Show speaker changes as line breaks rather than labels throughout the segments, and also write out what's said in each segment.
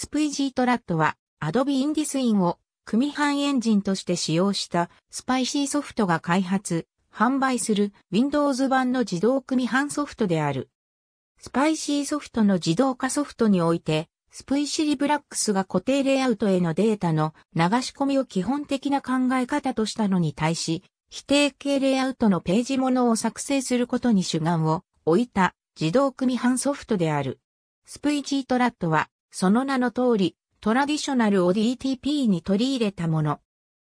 スプイジートラットは、Adobe i n d e ン i n を組版エンジンとして使用したスパイシーソフトが開発、販売する Windows 版の自動組版ソフトである。スパイシーソフトの自動化ソフトにおいて、スプイシリブラックスが固定レイアウトへのデータの流し込みを基本的な考え方としたのに対し、否定系レイアウトのページものを作成することに主眼を置いた自動組版ソフトである。スプイジートラットはその名の通り、トラディショナルを DTP に取り入れたもの。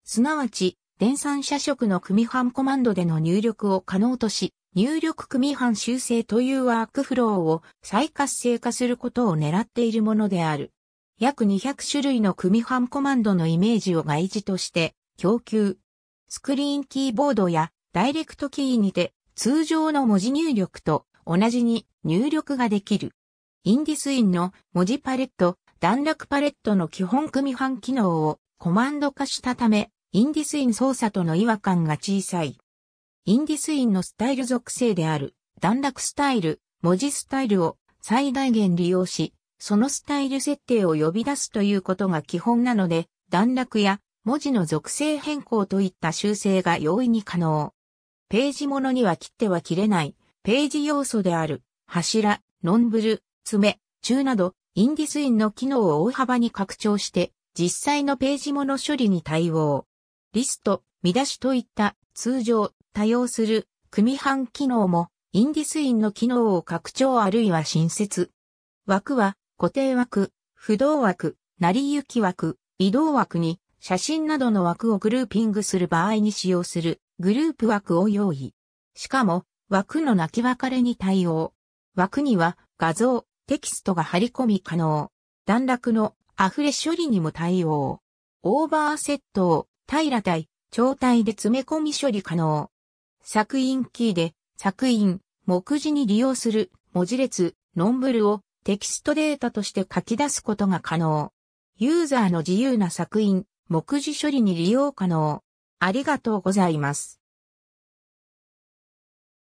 すなわち、電算社色の組版コマンドでの入力を可能とし、入力組版修正というワークフローを再活性化することを狙っているものである。約200種類の組版コマンドのイメージを外事として供給。スクリーンキーボードやダイレクトキーにて通常の文字入力と同じに入力ができる。インディスインの文字パレット、段落パレットの基本組版機能をコマンド化したため、インディスイン操作との違和感が小さい。インディスインのスタイル属性である段落スタイル、文字スタイルを最大限利用し、そのスタイル設定を呼び出すということが基本なので、段落や文字の属性変更といった修正が容易に可能。ページものには切っては切れない、ページ要素である、柱、ノンブル、爪、中など、インディスインの機能を大幅に拡張して、実際のページもの処理に対応。リスト、見出しといった通常多用する組版機能もインディスインの機能を拡張あるいは新設。枠は固定枠、不動枠、成り行き枠、移動枠に写真などの枠をグルーピングする場合に使用するグループ枠を用意。しかも枠の泣き別れに対応。枠には画像、テキストが張り込み可能。段落のアフレ処理にも対応。オーバーセットを平い。超体で詰め込み処理可能。作品キーで作品、目次に利用する文字列、ノンブルをテキストデータとして書き出すことが可能。ユーザーの自由な作品、目次処理に利用可能。ありがとうございます。